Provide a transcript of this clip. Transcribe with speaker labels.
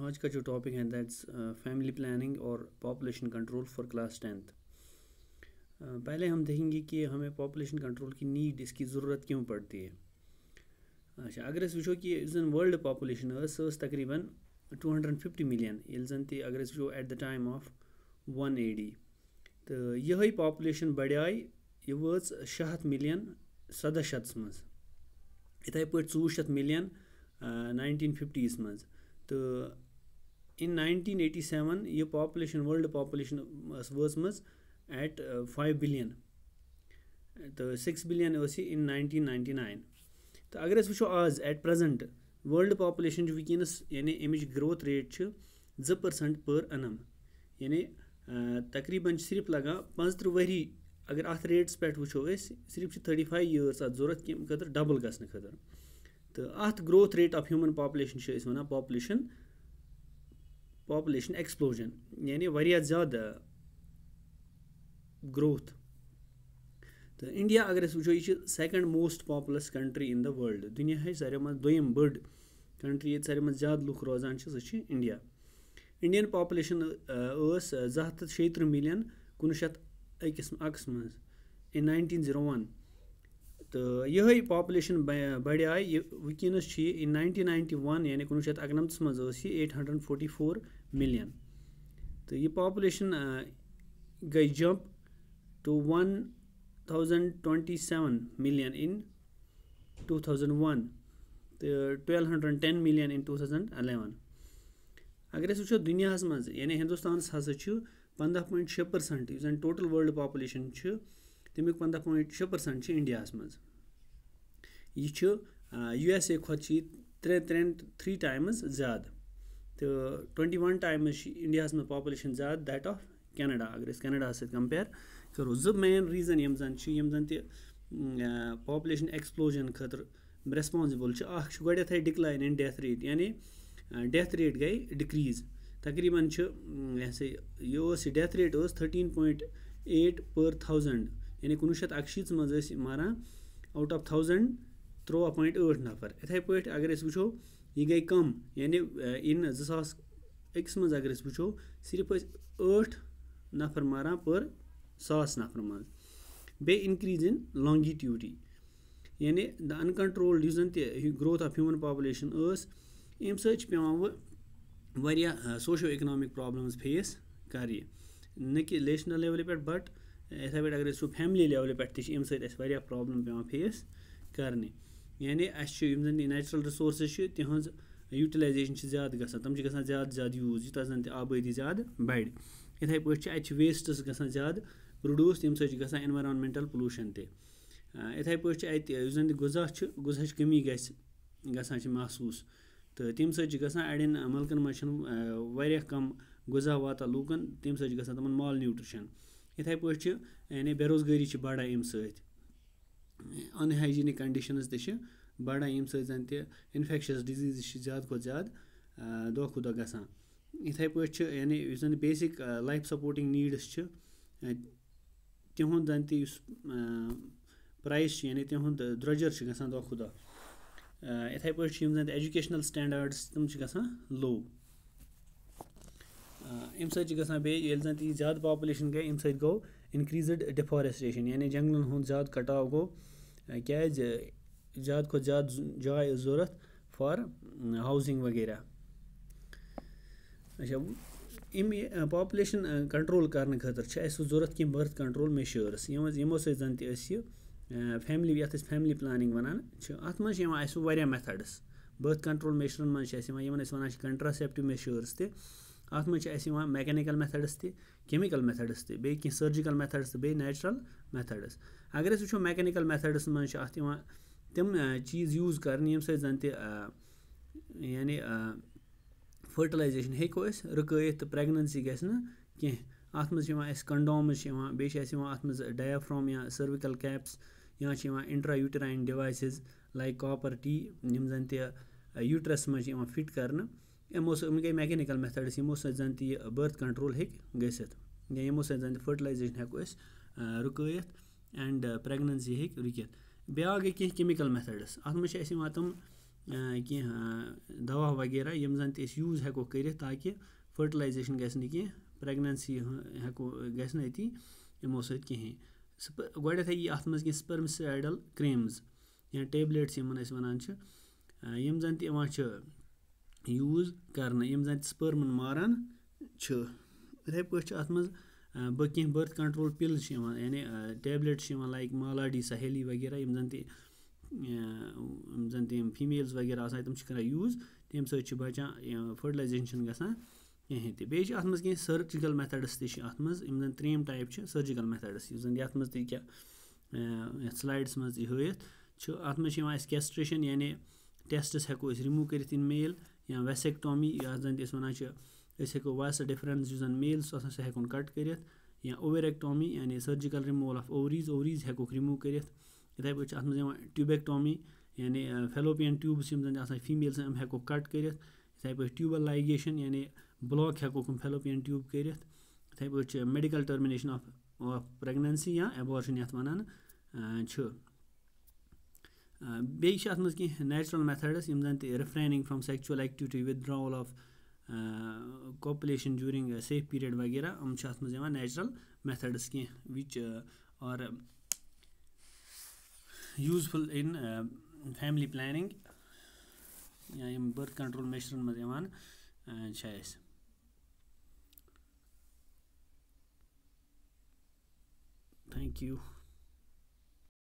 Speaker 1: आज का जो टॉपिक है दैट्स फैमिली प्लानिंग और population control for class tenth पहले हम देखेंगे कि हमें पॉपुलेशन कंट्रोल की नीड इसकी ज़रूरत क्यों पड़ती है अच्छा अगर इस वो कि जन वर्ल्ड पॉपुलेशन स तकरीबन टू हंड्रेड फिफ्टी मिलियन ये जन थी अगर इस वो at the time of one A D तो यह पॉपुलेशन बढ़ाई यह वज शे हथ मिलियन सदह शतस मज इथे पे ژوٚवُہ शतھ मिलियन नाइनटीन फिफ्टीस मज तो इन 1987 ये population world population was at five billion तो six billion in nineteen ninety nine तो अगर अस वो आज एट प्रेजेंट वर्ल्ड पॉपुलेशन वनस यानी अमिच ग्रोथ रेट जो पर्सेंट पर अनम यानी uh, तकरीबन सिर्फ लगा पंजतह वरी अगर अत पे वो सिर्फ थर्टी फाइव इयर्स अत जरूरत कम डबल गसन खतर तो अत growth rate of human population वन पापुलेशन पापुलेशन एक्सप्लोजन यानी वह ज्यादा ग्रोथ तो इंडिया अगर वो यह second most populous country in the world दुनिया सारे मे दोम बड़ कंट्री ये सारे मज ज्यादा लुक रोजान सह इंडिया इंडियन पापुलेशन जो हथ शेत्र मिलियन कुन शत अकस मज इन नाइनटीन जीरो वन تہٕ یِہوٚے پاپُلیشَن بَڑیٛاے یہِ وٕنکٮ۪نَس چھِ یہِ ناینٹیٖن ناینٹی وَن یعنی کُنوُہ شَتھ اَکنَمتھَس منٛز ٲس یہِ eight hundred forty four million تہٕ یہِ پاپُلیشَن گٔے jump to one thousand twenty seven million in two thousand one تہٕ twelve hundred ten million in two thousand eleven اگر أسۍ وٕچھو دُنیاہَس منٛز یعنی ہِندُستانَس ہَسا چھُ پنٛداہ پویِنٛٹ شےٚ پٔرسَنٛٹ یُس زَن ٹوٹَل وٲلڈ پاپُلیشَن چھِ تمیُک پنٛداہ پویِنٛٹ شےٚ پٔرسَنٛٹ چھِ اِنڈیاہَس منٛز یہِ چھُ یوٗ ایس اے کھۄتہٕ چھِ یہِ ترٛےٚ ترٛٮ۪ن تھرٛی ٹایمٕز زیادٕ تہٕ ٹُوَنٹی وَن ٹایمٕز چھِ اِنڈیاہَس منٛز پاپُلیشَن زیادٕ دیٹ آف کینَڈا اگر أسۍ کینَڈاہَس سۭتۍ کَمپیر کَرو زٕ مین ریٖزَن یِم زَن چھِ یِم زَن تہِ پاپُلیشَن ایٚکسپلوجَن خٲطرٕ ریسپانسِبٕل چھِ اَکھ چھُ گۄڈٮ۪تھٕے ڈِکلاین اِن ڈیتھ ریٹ یعنی ڈیتھ ریٹ گٔے ڈِکریٖز تقریٖباً چھِ یہِ ہَسا یہِ اوس یہِ ڈیتھ ریٹ ٲس thirteen point eight per thousand یعنی کُنوُہ شیٚتھ اَکہٕ شیٖتَس منٛز ٲسۍ ماران آوُٹ آف تھاوزنٛڈ تُرٛواہ پویِنٛٹ ٲٹھ نَفر یِتھَے پٲٹھۍ اگر أسۍ وٕچھو یہِ گٔے کَم یعنی اِن زٕ ساس أکِس منٛز اگر أسۍ وٕچھو صرف ٲسۍ ٲٹھ نَفر ماران پٔر ساس نَفر منٛز بیٚیہِ اِنکرٛیٖز اِن لانٛگِٹیوٗڈی یعنی دَ اَنکَنٹرٛولڈ یُس زَن تہِ گرٛوتھ آف ہیوٗمَن پاپُلیشَن ٲس اَمہِ سۭتۍ چھِ پٮ۪وان وۄنۍ واریاہ سوشو اِکنامِک پرٛابلِمٕز فیس کَرٕنۍ نہ کہِ نیشنَل لیولہِ پٮ۪ٹھ بَٹ یِتھَے پٲٹھۍ اگر أسۍ وٕچھو فیملی لٮ۪ولہِ پٮ۪ٹھ تہِ چھِ اَمہِ سۭتۍ اَسہِ واریاہ پرٛابلِم پٮ۪وان فیس کَرنہِ یعنی اَسہِ چھِ یِم زَن یہِ نیچرَل رِسورسٕز چھِ تِہٕنٛز یوٗٹِلایزیشَن چھِ زیادٕ گژھان تِم چھِ گژھان زیادٕ زیادٕ یوٗز یوٗتاہ زَن تہِ آبٲدی زیادٕ بَڑِ یِتھَے پٲٹھۍ چھِ اَتہِ چھِ ویسٹٕز گژھان زیادٕ پرٛڈوٗس تمہِ سۭتۍ چھِ گژھان اِنوارامٮ۪نٹَل پُلوٗشَن تہِ یِتھَے پٲٹھۍ چھِ اَتہِ یُس زَن تہِ غذا چھُ غذہٕچ کٔمی گژھِ گژھان چھِ محسوٗس تہٕ تمہِ سۭتۍ چھِ گژھان اَڑٮ۪ن مُلکَن منٛز چھِنہٕ واریاہ کَم غذا واتان لوٗکَن تمہِ سۭتۍ چھِ گژھان تِمَن مال نیوٗٹرِشَن یِتھَے پٲٹھۍ چھِ یعنی بے روزگٲری چھِ بَڑان اَمہِ سۭتۍ اَن ہایجیٖنِک کَنڈِشَنٕز تہِ چھِ بَڑان ییٚمہِ سۭتۍ زَن تہِ اِنفیٚکشَس ڈِزیٖزٕز چھِ زیادٕ کھۄتہٕ زیادٕ دۄہ کھۄتہٕ دۄہ گژھان یِتھَے پٲٹھۍ چھِ یعنی یُس زَن بیسِک لایف سَپوٹِنٛگ نیٖڈٕس چھِ تِہُنٛد زَن تہِ یُس پرٛایِس چھِ یعنی تِہُنٛد درٛۄجَر چھِ گژھان دۄہ کھۄتہٕ دۄہ یِتھَے پٲٹھۍ چھِ یِم زَن تہِ ایٚجوکیشنَل سٹینڈاڈٕس تِم چھِ گژھان لو अमि सत्य ज्यादा पापुलेशन गई अमि सत्य गो इनक्रीजड डिफॉरेस्टेशन यानी जंगलन हूँ ज्यादा कटाव गो क्या ज़्यादा खुद ज़्यादा जाए ज़रूरत फॉर हाउसिंग वगैरह अच्छा अमि पापुलेशन कंट्रोल कर खतर ज़रूरत कह बर्थ कंट्रोल मेशर्स यमो सन फैमिली ये फैमिली प्लानिंग वन अत मे मेथड्स बर्थ कंट्रोल मेशरन मे वन कंट्रासेप्टिव मेशर्स त اَتھ منٛز چھِ اَسہِ یِوان میکینِکَل میتھڈٕس تہِ کیٚمِکَل میتھڈٕس تہِ بیٚیہِ کینٛہہ سٔرجِکَل میتھڈٕس تہٕ بیٚیہِ نیچرَل میتھڈٕس اگر أسۍ وٕچھو میکینِکَل میتھڈَس منٛز چھِ اَتھ یِوان تِم چیٖز یوٗز کَرنہٕ ییٚمہِ سۭتۍ زَن تہِ یعنی فٔٹلایزیشن ہیٚکو أسۍ رُکٲیِتھ تہٕ پرٛٮ۪گنٮ۪نسی گژھِ نہٕ کینٛہہ اَتھ منٛز چھِ یِوان اَسہِ کَنڈومٕز چھِ یِوان بیٚیہِ چھِ اَسہِ یِوان اَتھ منٛز ڈایافرٛام یا سٔروِکَل کیپٕس یا چھِ یِوان intra uterine devices like copper T یِم زَن تہِ یوٗٹرَس منٛز چھِ یِوان فِٹ کَرنہٕ यमो सो गई मैकेनिकल मेथड्स यमो सं बर्थ कंट्रोल हेकि गसित या यमो सं फर्टिलाइजेशन हेको रुकयत एंड प्रेगनेंसी हेकि रुक ब्या गई कह केमिकल मेथड्स अत मे तम कह दवा वगैरह ये जन तूज हेको कर ताकि फर्टिलाइजेशन गि कह प्रेगनेंसी हेको गति यमो सहें गोडे ये अत मे स्पर्मसाइडल क्रीम्स या टेबलेट्स यमन वन यम जन یوٗز کَرنہٕ یِم زَن سٕپٔرمَن ماران چھِ یِتھَے پٲٹھۍ چھِ اَتھ منٛز بہٕ کینٛہہ بٔرٕتھ کَنٹرول پِلٕز چھِ یِوان یعنی ٹیبلِٹ چھِ یِوان لایِک مالاڈی سہیلی وغیرہ یِم زَن تہِ یِم زَن تہِ یِم فیٖمیلٕز وغیرہ آسان تِم چھِ کَران یوٗز تَمہِ سۭتۍ چھِ بَچان فٔٹلایزیشن چھِنہٕ گژھان کِہیٖنۍ تہِ بیٚیہِ چھِ اَتھ منٛز کینٛہہ سٔرجِکَل میتھڈٕس تہِ چھِ اَتھ منٛز یِم زَن ترٛیٚیِم ٹایپ چھِ سٔرجِکَل میتھڈٕس یُس زَن یَتھ منٛز تہِ کیٛاہ یَتھ سٕلایڈَس منٛز تہِ ہٲیِتھ چھُ اَتھ منٛز چھِ یِوان اَسہِ کیسٹرٛیشَن یعنی ٹٮ۪سٹٕس ہٮ۪کو أسۍ رِموٗ کٔرِتھ اِن میل یا ویسیکٹامی یا زَن تہِ أسۍ وَنان چھِ أسۍ ہٮ۪کو وایسا ڈِفرَنٕس یُس زَن میل چھُ آسان سُہ ہٮ۪کون کَٹ کٔرِتھ یا اوویریکٹامی یعنی سٔرجِکَل رِموٗوَل آف اوریٖز اوریٖز ہٮ۪کوکھ رِموٗ کٔرِتھ یِتھَے پٲٹھۍ چھِ اَتھ منٛز یِوان ٹیوٗبیکٹامی یعنی فیلوپِیَن ٹیوٗبٕس یِم زَن آسان فیٖمیل سٕنٛز یِم ہٮ۪کوکھ کَٹ کٔرِتھ یِتھَے پٲٹھۍ ٹیوٗبَل لایگیشَن یعنی بٕلاک ہٮ۪کوکھ یِم فیلوپِیَن ٹیوٗب کٔرِتھ یِتھَے پٲٹھۍ چھِ medical termination of of pregnancy یا اٮ۪بارشَن یَتھ وَنان چھِ बेस नैचुरल मेथड्स यम जन refraining from sexual activity withdrawal of copulation during safe period वगैरह हम अत मैं नैचुरल मेथड्स कह which are useful in family planning या बर्थ कंट्रोल मेशर मजान थैंक यू